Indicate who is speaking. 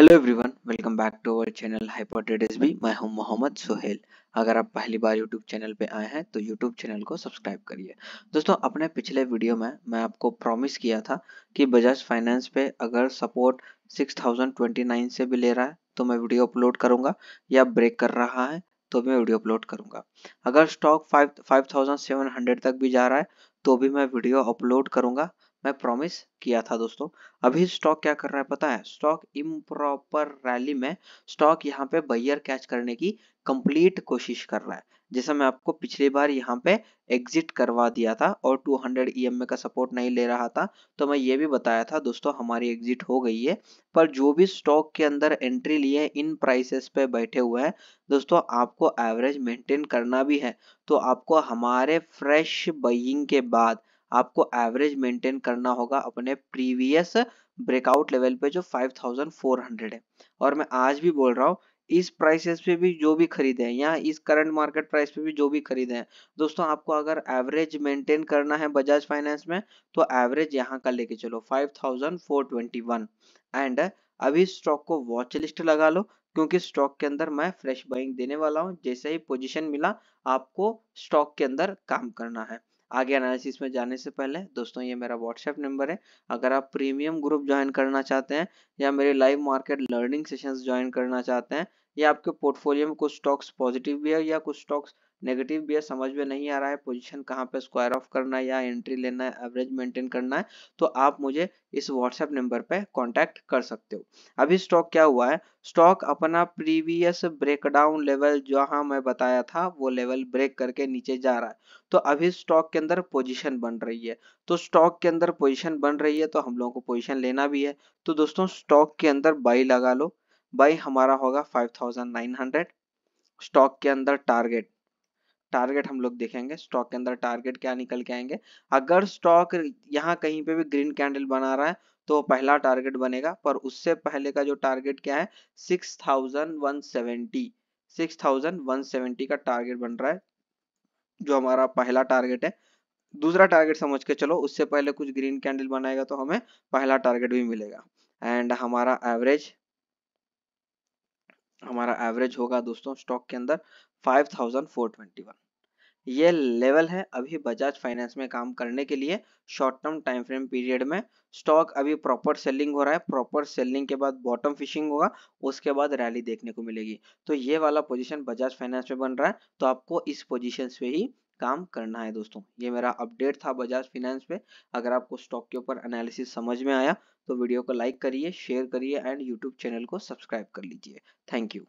Speaker 1: hello everyone welcome back to our channel hypothesis B मैं हूं मोहम्मद सोहेल अगर आप पहली बार यूट्यूब चैनल पे आए हैं तो यूट्यूब चैनल को सब्सक्राइब करिए दोस्तों अपने पिछले वीडियो में मैं आपको प्रॉमिस किया था कि बजाज फाइनेंस पे अगर सपोर्ट 6029 से भी ले रहा है तो मैं वीडियो अपलोड करूंगा या ब्रेक कर रहा है तो मैं वीडियो अपलोड करूंगा अगर स्टॉक फाइव तक भी जा रहा है तो भी मैं वीडियो अपलोड करूंगा मैं प्रॉमिस किया था दोस्तों अभी स्टॉक क्या कर रहा है पता है स्टॉक इम्प्रॉपर रैली में स्टॉक यहाँ पे बैयर कैच करने की कंप्लीट कोशिश कर रहा है जैसा मैं आपको पिछली बार यहाँ पे एग्जिट करवा दिया था और 200 हंड्रेड e का सपोर्ट नहीं ले रहा था तो मैं ये भी बताया था दोस्तों हमारी एग्जिट हो गई है पर जो भी स्टॉक के अंदर एंट्री लिए इन प्राइसेस पे बैठे हुए हैं दोस्तों आपको एवरेज मेंटेन करना भी है तो आपको हमारे फ्रेश बइंग के बाद आपको एवरेज मेंटेन करना होगा अपने प्रीवियस ब्रेकआउट लेवल पे जो 5400 है और मैं आज भी बोल रहा हूँ इस प्राइसेस पे भी जो भी खरीदे हैं या इस करंट मार्केट प्राइस पे भी जो भी खरीदे हैं दोस्तों आपको अगर एवरेज मेंटेन करना है बजाज फाइनेंस में तो एवरेज यहाँ का लेके चलो 5421 एंड अभी स्टॉक को वॉच लिस्ट लगा लो क्योंकि स्टॉक के अंदर मैं फ्रेश बाइंग देने वाला हूँ जैसे ही पोजीशन मिला आपको स्टॉक के अंदर काम करना है आगे एनालिसिस में जाने से पहले दोस्तों ये मेरा व्हाट्सएप नंबर है अगर आप प्रीमियम ग्रुप ज्वाइन करना चाहते हैं या मेरे live market learning sessions join करना चाहते हैं या आपके पोर्टफोलियो में कुछ स्टॉक्स पॉजिटिव भी है या कुछ स्टॉक्स नेगेटिव है समझ में नहीं आ रहा है पोजीशन कहाँ पे स्क्वायर ऑफ करना है या एंट्री लेना है एवरेज मेंटेन करना है तो आप मुझे इस व्हाट्सएप नंबर पे कांटेक्ट कर सकते हो अभी स्टॉक क्या हुआ है स्टॉक अपना प्रीवियस ब्रेकडाउन लेवल जहां मैं बताया था वो लेवल ब्रेक करके नीचे जा रहा है तो अभी स्टॉक के अंदर पोजिशन बन रही है तो स्टॉक के अंदर पोजिशन बन रही है तो हम लोगों को पोजिशन लेना भी है तो दोस्तों स्टॉक के अंदर बाई लगा लो बाई हमारा होगा फाइव स्टॉक के अंदर टारगेट टारगेट हम लोग देखेंगे स्टॉक के अंदर टारगेट क्या निकल के आएंगे अगर स्टॉक यहाँ कहीं पे भी ग्रीन कैंडल बना रहा है तो पहला टारगेट बनेगा पर उससे पहले का जो टारगेट क्या है six thousand one seventy six thousand one seventy का टारगेट बन रहा है जो हमारा पहला टारगेट है दूसरा टारगेट समझ के चलो उससे पहले कुछ ग्रीन कैंडल बनाएगा तो हमें पहला टारगेट भी मिलेगा एंड हमारा एवरेज हमारा एवरेज होगा दोस्तों स्टॉक के अंदर 5421 ये लेवल है अभी बजाज फाइनेंस में काम करने के लिए short term time frame period में स्टॉक अभी प्रॉपर सेलिंग हो रहा है प्रॉपर सेलिंग के बाद बॉटम फिशिंग होगा उसके बाद रैली देखने को मिलेगी तो ये वाला पोजीशन बजाज फाइनेंस में बन रहा है तो आपको इस पोजीशन से ही काम करना है दोस्तों ये मेरा अपडेट था बजाज फिनेंस पे अगर आपको स्टॉक के ऊपर एनालिसिस समझ में आया तो वीडियो को लाइक करिए शेयर करिए एंड यूट्यूब चैनल को सब्सक्राइब कर लीजिए थैंक यू